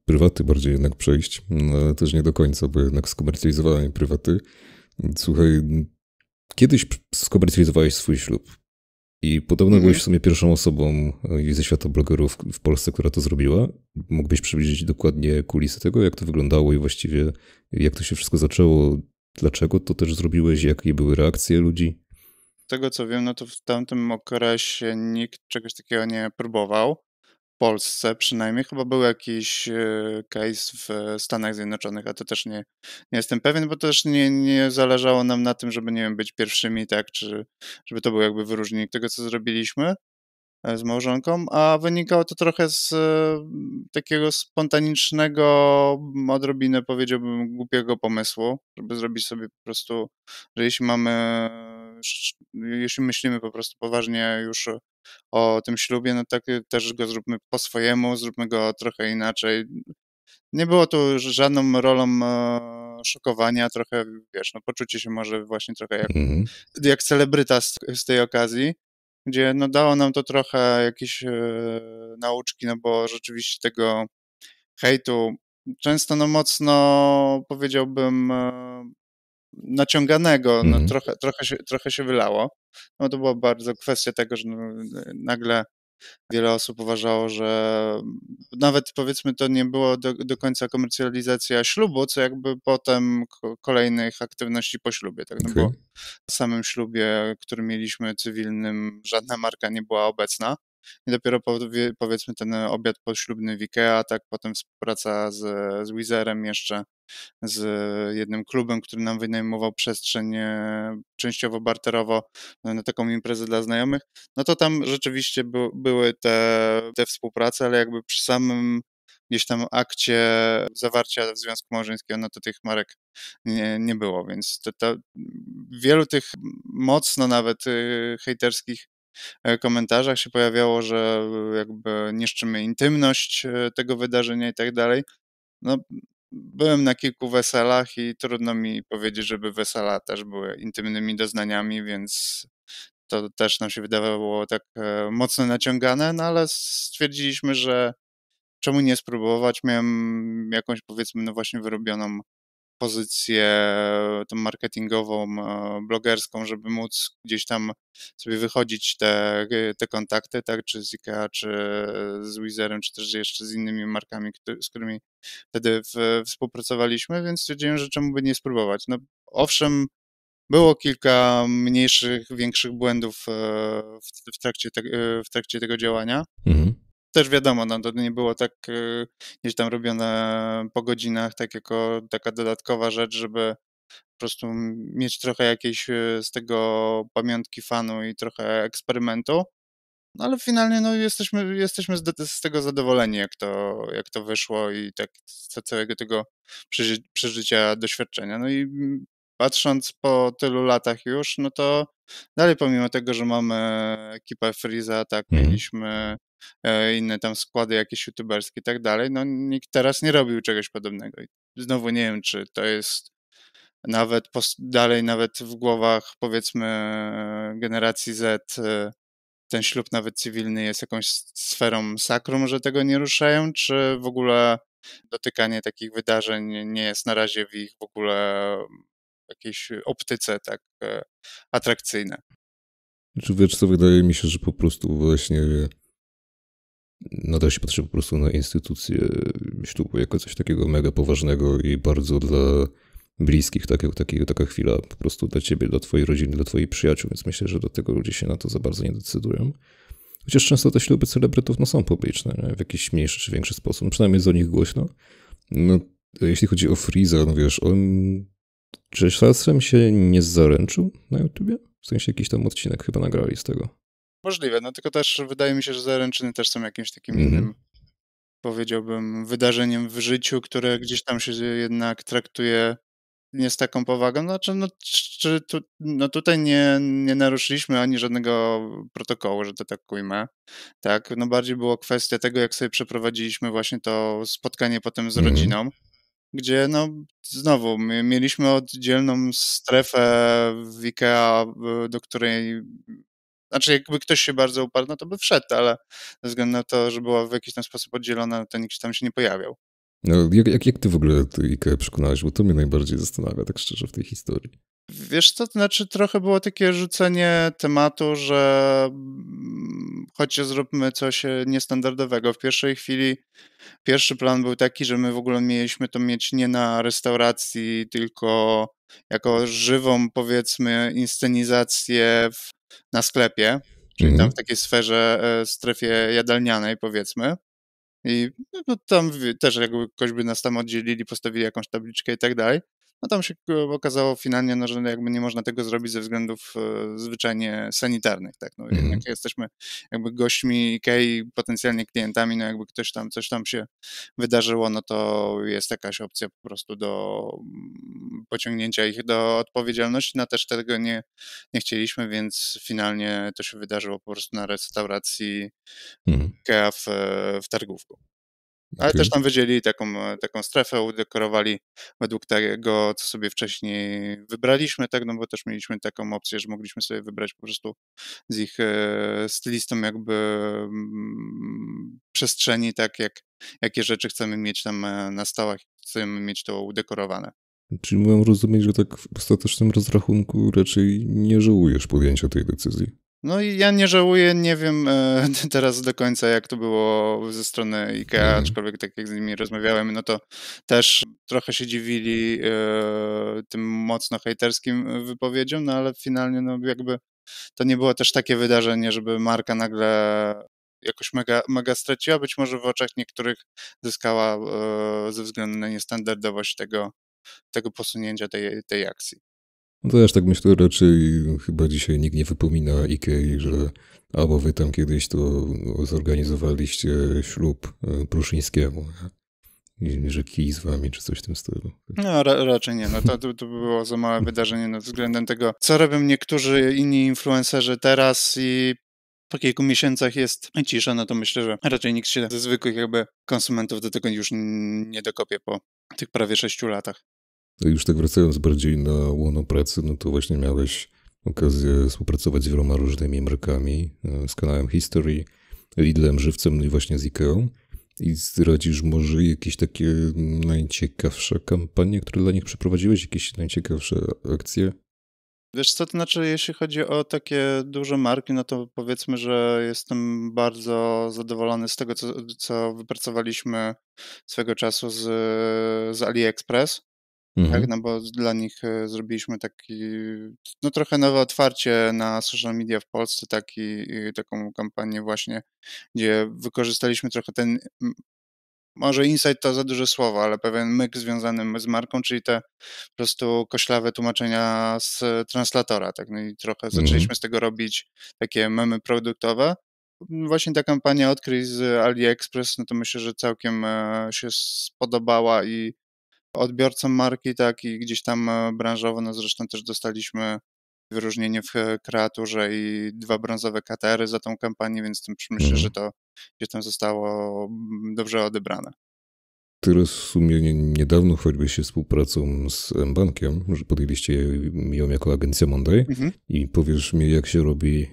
prywaty bardziej jednak przejść, no, ale też nie do końca, bo jednak skomercjalizowałem prywaty. Słuchaj, kiedyś skomercjalizowałeś swój ślub i podobno byłeś mhm. w sumie pierwszą osobą e, ze świata blogerów w Polsce, która to zrobiła. Mógłbyś przybliżyć dokładnie kulisy tego, jak to wyglądało i właściwie jak to się wszystko zaczęło, dlaczego to też zrobiłeś, jakie były reakcje ludzi? Z tego co wiem, no to w tamtym okresie nikt czegoś takiego nie próbował. Polsce przynajmniej. Chyba był jakiś e, case w Stanach Zjednoczonych, a to też nie, nie jestem pewien, bo też nie, nie zależało nam na tym, żeby nie wiem, być pierwszymi, tak, czy żeby to był jakby wyróżnik tego, co zrobiliśmy e, z małżonką, a wynikało to trochę z e, takiego spontanicznego, odrobinę powiedziałbym głupiego pomysłu, żeby zrobić sobie po prostu, że jeśli mamy, jeśli myślimy po prostu poważnie już o tym ślubie, no tak y, też go zróbmy po swojemu, zróbmy go trochę inaczej. Nie było tu żadną rolą e, szokowania, trochę, wiesz, no poczucie się może właśnie trochę jak, mhm. jak celebryta z, z tej okazji gdzie no, dało nam to trochę jakieś yy, nauczki, no bo rzeczywiście tego hejtu często no mocno powiedziałbym e, naciąganego, mm. no, mhm. trochę, trochę, się, trochę się wylało. No to była bardzo kwestia tego, że no, nagle wiele osób uważało, że nawet powiedzmy to nie było do, do końca komercjalizacja ślubu, co jakby potem kolejnych aktywności po ślubie, tak? No okay. bo w samym ślubie, który mieliśmy cywilnym, żadna marka nie była obecna i dopiero powie, powiedzmy ten obiad poślubny w Ikea, tak potem współpraca z, z Wizerem jeszcze, z jednym klubem, który nam wynajmował przestrzeń e, częściowo barterowo e, na taką imprezę dla znajomych, no to tam rzeczywiście by, były te, te współprace, ale jakby przy samym gdzieś tam akcie zawarcia w związku małżeńskiego, no to tych marek nie, nie było, więc to, to, wielu tych mocno nawet e, hejterskich E, komentarzach się pojawiało, że e, jakby niszczymy intymność e, tego wydarzenia i tak dalej. No, byłem na kilku weselach i trudno mi powiedzieć, żeby wesela też były intymnymi doznaniami, więc to też nam się wydawało tak mocno naciągane, no ale stwierdziliśmy, że czemu nie spróbować? Miałem jakąś powiedzmy, no właśnie wyrobioną pozycję e, tą marketingową, e, blogerską, żeby móc gdzieś tam sobie wychodzić te, e, te kontakty, tak, czy z IKEA, czy z Wizerem, czy też jeszcze z innymi markami, z którymi wtedy w, współpracowaliśmy, więc stwierdziłem, że czemu by nie spróbować. No owszem, było kilka mniejszych, większych błędów w, w trakcie, te, w trakcie tego działania. Mhm też wiadomo, no, to nie było tak y, gdzieś tam robione po godzinach, tak jako taka dodatkowa rzecz, żeby po prostu mieć trochę jakiejś y, z tego pamiątki fanu i trochę eksperymentu. No ale finalnie no, jesteśmy, jesteśmy z, z tego zadowoleni, jak to, jak to wyszło i tak z całego tego przeży, przeżycia, doświadczenia. No i patrząc po tylu latach już, no to dalej pomimo tego, że mamy ekipę Freeza, tak, mhm. mieliśmy E, inne tam składy jakieś youtuberskie i tak dalej, no nikt teraz nie robił czegoś podobnego. I znowu nie wiem, czy to jest nawet dalej, nawet w głowach powiedzmy generacji Z e, ten ślub nawet cywilny jest jakąś sferą sakrum, że tego nie ruszają, czy w ogóle dotykanie takich wydarzeń nie jest na razie w ich w ogóle mm, jakiejś optyce tak e, atrakcyjne. Czy wiesz co, wydaje mi się, że po prostu właśnie nadal no się patrzy po prostu na instytucję ślubu jako coś takiego mega poważnego i bardzo dla bliskich, tak jak taki, taka chwila po prostu dla ciebie, dla twojej rodziny, dla twoich przyjaciół, więc myślę, że do tego ludzie się na to za bardzo nie decydują. Chociaż często te śluby celebrytów no, są publiczne nie? w jakiś mniejszy czy większy sposób, przynajmniej jest o nich głośno. No, jeśli chodzi o Freeza, no wiesz, on czy czasem się nie zaręczył na YouTubie? W sensie jakiś tam odcinek chyba nagrali z tego. Możliwe, no tylko też wydaje mi się, że zaręczyny też są jakimś takim mm -hmm. innym, powiedziałbym, wydarzeniem w życiu, które gdzieś tam się jednak traktuje nie z taką powagą. Znaczy, no, no czy tu, no tutaj nie, nie naruszyliśmy ani żadnego protokołu, że to tak ujmę. Tak? No bardziej było kwestia tego, jak sobie przeprowadziliśmy właśnie to spotkanie potem z mhm. rodziną. Mm -hmm gdzie no znowu mieliśmy oddzielną strefę w IKEA, do której znaczy, jakby ktoś się bardzo uparł, no to by wszedł, ale ze względu na to, że była w jakiś tam sposób oddzielona, to nikt się tam się nie pojawiał. No, jak, jak, jak ty w ogóle IKEA przekonałeś? Bo to mnie najbardziej zastanawia, tak szczerze, w tej historii. Wiesz co, to znaczy trochę było takie rzucenie tematu, że mm, choć zróbmy coś e, niestandardowego. W pierwszej chwili pierwszy plan był taki, że my w ogóle mieliśmy to mieć nie na restauracji, tylko jako żywą powiedzmy inscenizację w na sklepie, czyli tam mhm. w takiej sferze, e, strefie jadalnianej powiedzmy. I no, no tam też jakby ktoś by nas tam oddzielili, postawili jakąś tabliczkę i tak dalej. No tam się e, okazało finalnie, no, że jakby nie można tego zrobić ze względów e, zwyczajnie sanitarnych, tak, no mm. jesteśmy jakby gośćmi IKEA, potencjalnie klientami, no jakby ktoś tam, coś tam się wydarzyło, no to jest jakaś opcja po prostu do mm, pociągnięcia ich do odpowiedzialności, no też tego nie, nie chcieliśmy, więc finalnie to się wydarzyło po prostu na restauracji IKEA mhm. w, e, w Targówku. Ale okay. też tam wydzieli taką, taką strefę, udekorowali według tego, co sobie wcześniej wybraliśmy, tak, no bo też mieliśmy taką opcję, że mogliśmy sobie wybrać po prostu z ich e, stylistą jakby mm, przestrzeni, tak, jak, jakie rzeczy chcemy mieć tam e, na stałach, chcemy mieć to udekorowane. Czyli mam rozumieć, że tak w ostatecznym rozrachunku raczej nie żałujesz podjęcia tej decyzji? No i ja nie żałuję, nie wiem e, *laughs* teraz do końca jak to było ze strony IKEA, mm. aczkolwiek tak jak z nimi rozmawiałem, no to też trochę się dziwili e, tym mocno hejterskim wypowiedziom, no ale finalnie no jakby to nie było też takie wydarzenie, żeby marka nagle jakoś mega, mega straciła, być może w oczach niektórych zyskała e, ze względu na niestandardowość tego, tego posunięcia tej, tej akcji. No też tak myślę, raczej chyba dzisiaj nikt nie wypomina Ikei, że albo wy tam kiedyś to zorganizowaliście ślub e, Pruszyńskiemu. Że kij z wami, czy coś w tym stylu. No, ra raczej nie. No, to, to było za małe wydarzenie no, względem tego, co robią niektórzy inni influencerzy teraz i po kilku miesiącach jest cisza, no to myślę, że raczej nikt się ze zwykłych jakby konsumentów do tego już nie dokopie po tych prawie sześciu latach. No już tak wracając bardziej na łono pracy, no to właśnie miałeś okazję współpracować z wieloma różnymi markami, e, z kanałem History, Lidlem, Żywcem, no i właśnie z Ikeą. I zdradzisz może jakieś takie najciekawsze kampanie, które dla nich przeprowadziłeś, jakieś najciekawsze akcje? Wiesz co, to znaczy jeśli chodzi o takie duże marki, no to powiedzmy, że jestem bardzo zadowolony z tego, co, co wypracowaliśmy swego czasu z, z AliExpress. Mhm. Tak, no bo dla nich e, zrobiliśmy taki, no trochę nowe otwarcie na social media w Polsce, taki, taką kampanię właśnie, gdzie wykorzystaliśmy trochę ten, może insight to za duże słowo, ale pewien myk związany z marką, czyli te po prostu koślawe tłumaczenia z translatora, tak, no i trochę mhm. zaczęliśmy z tego robić takie memy produktowe, właśnie ta kampania Odkryj z AliExpress, no to myślę, że całkiem e, się spodobała i odbiorcą marki, tak i gdzieś tam e, branżowo, no zresztą też dostaliśmy wyróżnienie w e, kreaturze i dwa brązowe katery za tą kampanię, więc tym myślę, że mhm. to gdzieś tam zostało mm, dobrze odebrane tyle sumienie niedawno choćby się współpracą z bankiem, że podjęliście ją jako agencję Monday mhm. i powiesz mi, jak się robi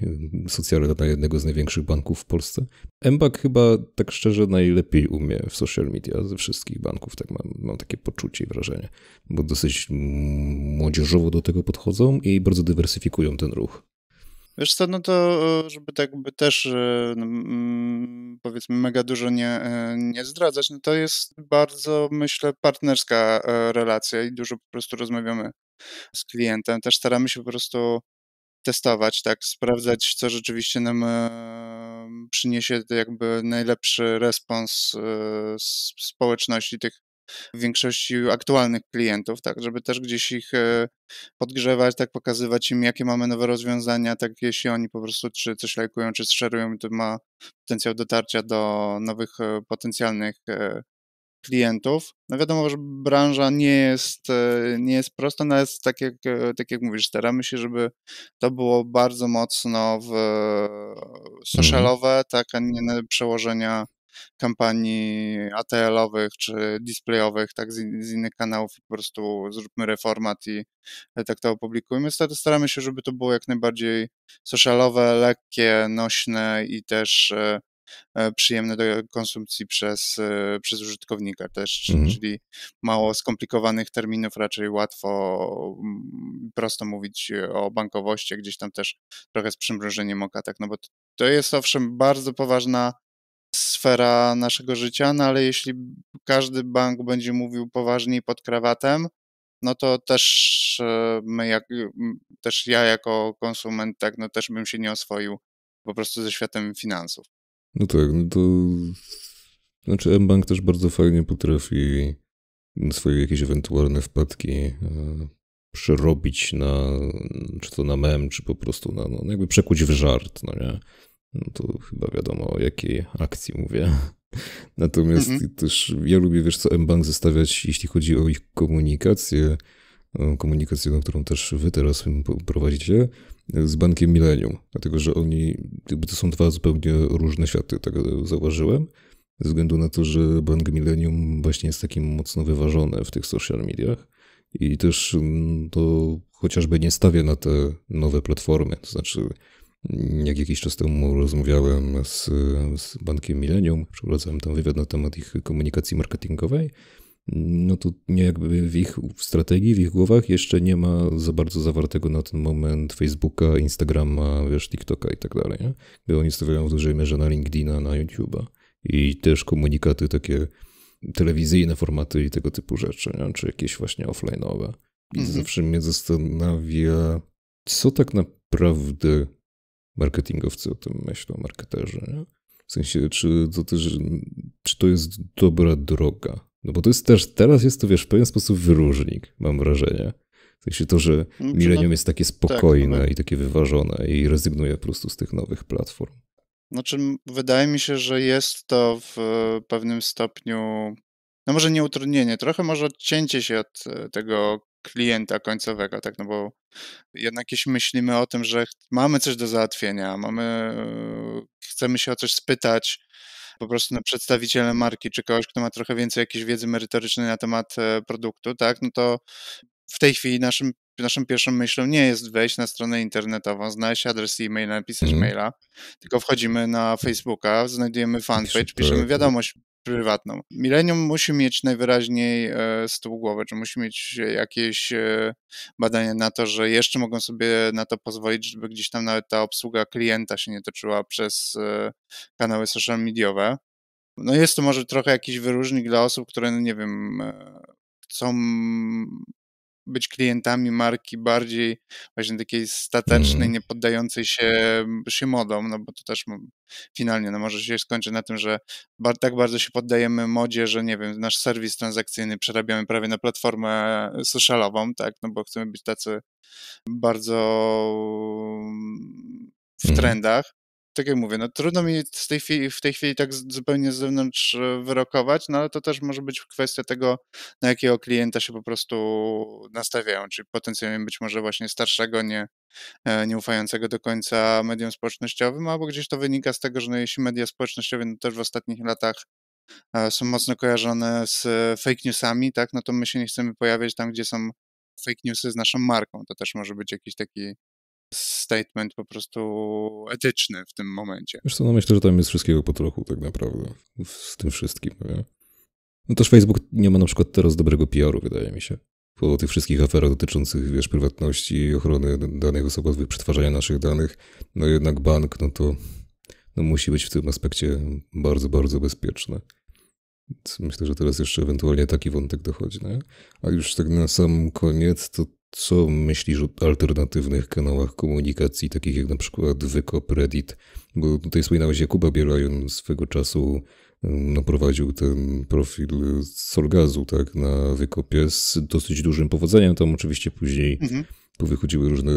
y, socjalna dla jednego z największych banków w Polsce. MBank chyba tak szczerze najlepiej umie w social media ze wszystkich banków, tak mam, mam takie poczucie i wrażenie, bo dosyć młodzieżowo do tego podchodzą i bardzo dywersyfikują ten ruch. Wiesz co, no to e, żeby tak by też e, no, mm, powiedzmy mega dużo nie, e, nie zdradzać, no to jest bardzo myślę partnerska relacja i dużo po prostu rozmawiamy z klientem. Też staramy się po prostu testować, tak, sprawdzać, co rzeczywiście nam przyniesie jakby najlepszy respons społeczności tych większości aktualnych klientów, tak, żeby też gdzieś ich e, podgrzewać, tak pokazywać im, jakie mamy nowe rozwiązania, tak jeśli oni po prostu czy coś lajkują, czy szerują, to ma potencjał dotarcia do nowych e, potencjalnych e, klientów. No wiadomo, że branża nie jest, nie jest prosta, no jest tak jak, tak jak mówisz, staramy się, żeby to było bardzo mocno w mhm. socialowe, tak, a nie na przełożenia kampanii ATL-owych czy displayowych, tak z, z innych kanałów i po prostu zróbmy reformat i e, tak to opublikujmy. Staramy się, żeby to było jak najbardziej socialowe, lekkie, nośne i też e, e, przyjemne do konsumpcji przez, przez użytkownika też, mhm. czyli mało skomplikowanych terminów, raczej łatwo, mm, prosto mówić o bankowości, gdzieś tam też trochę z przymrużeniem oka, tak, no bo to jest owszem bardzo poważna sfera naszego życia, no ale jeśli każdy bank będzie mówił poważniej pod krawatem, no to też e, my, jak, y, też ja jako konsument, tak, no też bym się nie oswoił po prostu ze światem finansów. No tak, no to znaczy M-Bank też bardzo fajnie potrafi swoje jakieś ewentualne wpadki e, przerobić na, czy to na mem, czy po prostu na, no jakby przekuć w żart, no nie? No to chyba wiadomo, o jakiej akcji mówię. *laughs* Natomiast mm -hmm. też ja lubię, wiesz co, mBank zostawiać jeśli chodzi o ich komunikację, komunikację, którą też wy teraz prowadzicie, z bankiem Millennium. Dlatego, że oni, jakby to są dwa zupełnie różne światy, tak zauważyłem. Ze względu na to, że bank Millennium właśnie jest takim mocno wyważony w tych social mediach i też mm, to chociażby nie stawia na te nowe platformy. To znaczy, jak jakiś czas temu rozmawiałem z, z bankiem Millennium, przeprowadzałem tam wywiad na temat ich komunikacji marketingowej no to nie jakby w ich strategii, w ich głowach jeszcze nie ma za bardzo zawartego na ten moment Facebooka, Instagrama, wiesz, TikToka i tak dalej, Bo Gdy oni stawiają w dużej mierze na LinkedIna, na YouTube'a i też komunikaty takie telewizyjne formaty i tego typu rzeczy, nie? czy jakieś właśnie offline'owe. I mhm. zawsze mnie zastanawia, co tak naprawdę marketingowcy o tym myślą, marketerzy. Nie? W sensie, czy to, też, czy to jest dobra droga? No bo to jest też, teraz jest to wiesz, w pewien sposób wyróżnik, mam wrażenie. W sensie to, że no, milenium jest takie tak, spokojne tak, i takie wyważone i rezygnuje po prostu z tych nowych platform. Znaczy, wydaje mi się, że jest to w pewnym stopniu, no może nie utrudnienie, trochę może odcięcie się od e, tego klienta końcowego, tak, no bo jednak jeśli myślimy o tym, że mamy coś do załatwienia, mamy, chcemy się o coś spytać, po prostu na przedstawiciele marki, czy kogoś, kto ma trochę więcej jakiejś wiedzy merytorycznej na temat e, produktu, tak, no to w tej chwili naszym, naszą pierwszą myślą nie jest wejść na stronę internetową, znaleźć adres e-mail, napisać mm. maila, tylko wchodzimy na Facebooka, znajdujemy fanpage, piszemy tak, no. wiadomość prywatną. Milenium musi mieć najwyraźniej e, z tyłu głowy, czy musi mieć jakieś e, badanie na to, że jeszcze mogą sobie na to pozwolić, żeby gdzieś tam nawet ta obsługa klienta się nie toczyła przez e, kanały social mediowe. No jest to może trochę jakiś wyróżnik dla osób, które, no nie wiem, chcą być klientami marki bardziej właśnie takiej statecznej, mhm. nie poddającej się, się modom, no bo to też finalnie no może się skończy na tym, że tak bardzo się poddajemy modzie, że nie wiem, nasz serwis transakcyjny przerabiamy prawie na platformę e, socialową, tak, no bo chcemy być tacy bardzo w mhm. trendach, tak jak mówię, no trudno mi tej chwili, w tej chwili tak zupełnie z zewnątrz e, wyrokować, no ale to też może być kwestia tego, na jakiego klienta się po prostu nastawiają, czyli potencjalnie być może właśnie starszego, nie, e, nieufającego do końca mediom społecznościowym, albo gdzieś to wynika z tego, że no jeśli media społecznościowe no też w ostatnich latach e, są mocno kojarzone z fake newsami, tak, no to my się nie chcemy pojawiać tam, gdzie są fake newsy z naszą marką. To też może być jakiś taki statement po prostu etyczny w tym momencie. Zresztą no myślę, że tam jest wszystkiego po trochu tak naprawdę, z tym wszystkim. No nie? No też Facebook nie ma na przykład teraz dobrego PR-u, wydaje mi się. Po tych wszystkich aferach dotyczących, wiesz, prywatności, ochrony danych osobowych, przetwarzania naszych danych, no jednak bank, no to no musi być w tym aspekcie bardzo, bardzo bezpieczny. myślę, że teraz jeszcze ewentualnie taki wątek dochodzi. Nie? A już tak na sam koniec, to co myślisz o alternatywnych kanałach komunikacji, takich jak na przykład Wykop, Reddit? Bo tutaj wspominałeś, Jakuba Bielajon swego czasu mm, naprowadził ten profil Solgazu, tak, na Wykopie z dosyć dużym powodzeniem. Tam oczywiście później mhm. powychodziły różne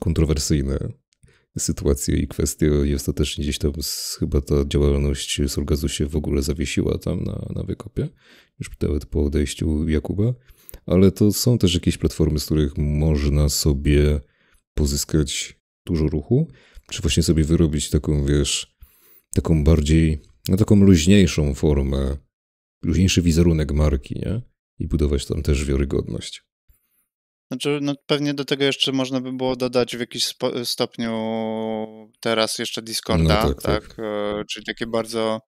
kontrowersyjne sytuacje i kwestie i ostatecznie gdzieś tam chyba ta działalność Solgazu się w ogóle zawiesiła tam na, na wykopie, już nawet po odejściu Jakuba ale to są też jakieś platformy, z których można sobie pozyskać dużo ruchu, czy właśnie sobie wyrobić taką, wiesz, taką bardziej, no taką luźniejszą formę, luźniejszy wizerunek marki, nie? I budować tam też wiarygodność. Znaczy, no pewnie do tego jeszcze można by było dodać w jakiś stopniu teraz jeszcze Discorda, no tak, tak, tak? E, czyli takie bardzo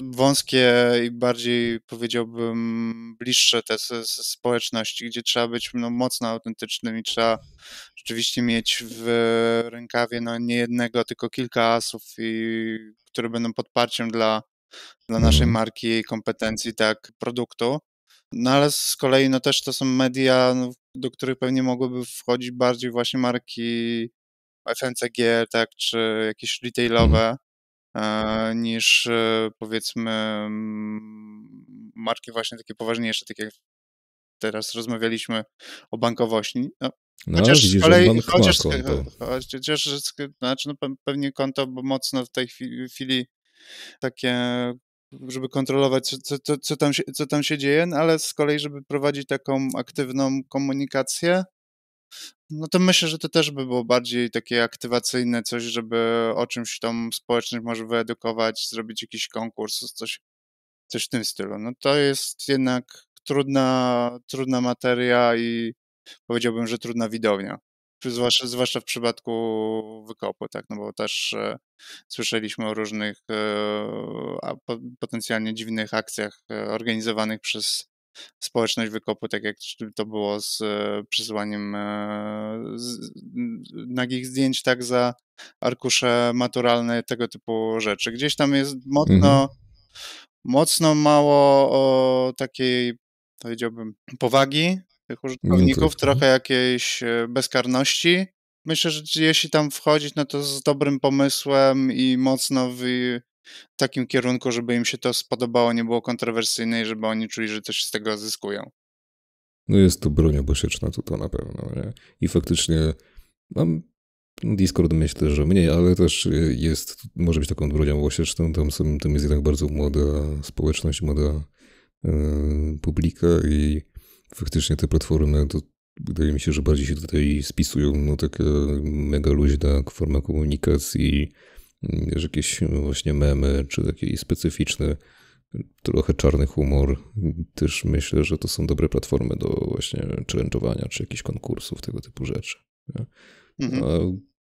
wąskie i bardziej powiedziałbym bliższe te społeczności, gdzie trzeba być no, mocno autentycznym i trzeba rzeczywiście mieć w rękawie no, nie jednego, tylko kilka asów, i, które będą podparciem dla, dla naszej mhm. marki i kompetencji tak produktu. No ale z kolei no też to są media, no, do których pewnie mogłyby wchodzić bardziej właśnie marki FNCG, tak, czy jakieś retailowe, E, niż e, powiedzmy mm, marki właśnie takie poważniejsze, takie jak teraz rozmawialiśmy o bankowości. No, no chociaż z kolei, tak. znaczy, no, pewnie konto bo mocno w tej chwili takie żeby kontrolować, co, co, co, tam się, co tam się dzieje, no, ale z kolei, żeby prowadzić taką aktywną komunikację, no to myślę, że to też by było bardziej takie aktywacyjne coś, żeby o czymś tam społeczność może wyedukować, zrobić jakiś konkurs, coś, coś w tym stylu. No to jest jednak trudna, trudna materia i powiedziałbym, że trudna widownia. Zwłaszcza, zwłaszcza w przypadku wykopu, tak, no bo też e, słyszeliśmy o różnych e, potencjalnie dziwnych akcjach e, organizowanych przez społeczność wykopu, tak jak to było z e, przesyłaniem e, nagich zdjęć, tak za arkusze maturalne, tego typu rzeczy. Gdzieś tam jest mocno, mhm. mocno mało takiej, powiedziałbym, powagi tych użytkowników, tak. trochę jakiejś e, bezkarności. Myślę, że jeśli tam wchodzić, no to z dobrym pomysłem i mocno wy, w takim kierunku, żeby im się to spodobało, nie było kontrowersyjne i żeby oni czuli, że coś z tego zyskują. No jest to broń obosieczna to, to na pewno. Nie? I faktycznie mam Discord myślę, też, że mniej, ale też e, jest, może być taką bronią obosieczną. Tam, są, tam jest jednak bardzo młoda społeczność, młoda yy, publika i faktycznie te platformy to wydaje mi się, że bardziej się tutaj spisują no taka e, mega luźna forma komunikacji Wiesz, jakieś właśnie memy, czy taki specyficzny, trochę czarny humor. Też myślę, że to są dobre platformy do właśnie challenge'owania, czy jakichś konkursów, tego typu rzeczy. Mhm. A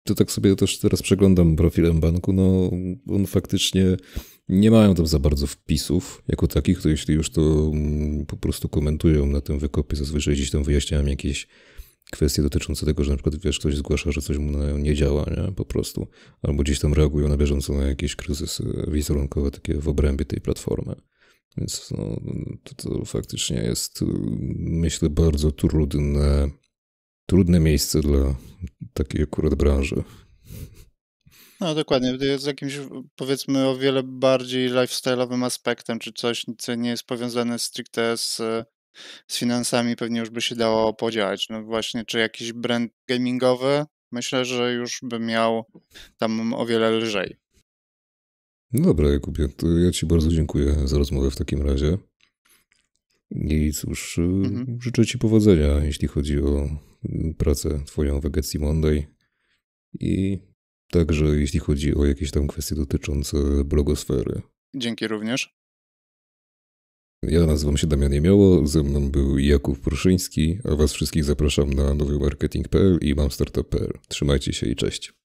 to tak sobie też teraz przeglądam profilem banku, no on faktycznie nie mają tam za bardzo wpisów jako takich, to jeśli już to mm, po prostu komentują na tym wykopie, zazwyczaj gdzieś tam wyjaśniałem jakieś kwestie dotyczące tego, że na przykład wiesz, ktoś zgłasza, że coś mu nie działa, nie? po prostu, albo gdzieś tam reagują na bieżąco na jakieś kryzysy wizerunkowe takie w obrębie tej platformy. Więc no, to, to faktycznie jest, myślę, bardzo trudne, trudne miejsce dla takiej akurat branży. No dokładnie, z jakimś powiedzmy o wiele bardziej lifestyle'owym aspektem, czy coś, co nie jest powiązane stricte z z finansami pewnie już by się dało podziałać. No właśnie, czy jakiś brand gamingowy, myślę, że już by miał tam o wiele lżej. No dobra, Jakubie, to ja Ci bardzo dziękuję za rozmowę w takim razie. No I cóż, y, mhm. życzę Ci powodzenia, jeśli chodzi o y, pracę Twoją Wegecji Monday. I także jeśli chodzi o jakieś tam kwestie dotyczące blogosfery. Dzięki również. Ja nazywam się Damian Miało, ze mną był Jakub Pruszyński, a was wszystkich zapraszam na nowymarketing.pl i mamstartup.pl. Trzymajcie się i cześć.